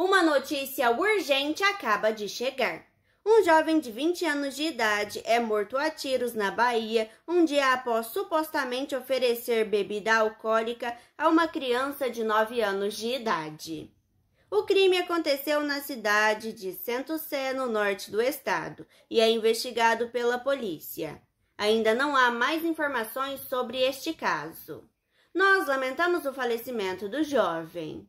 Uma notícia urgente acaba de chegar. Um jovem de 20 anos de idade é morto a tiros na Bahia um dia após supostamente oferecer bebida alcoólica a uma criança de 9 anos de idade. O crime aconteceu na cidade de Centocé, no norte do estado, e é investigado pela polícia. Ainda não há mais informações sobre este caso. Nós lamentamos o falecimento do jovem.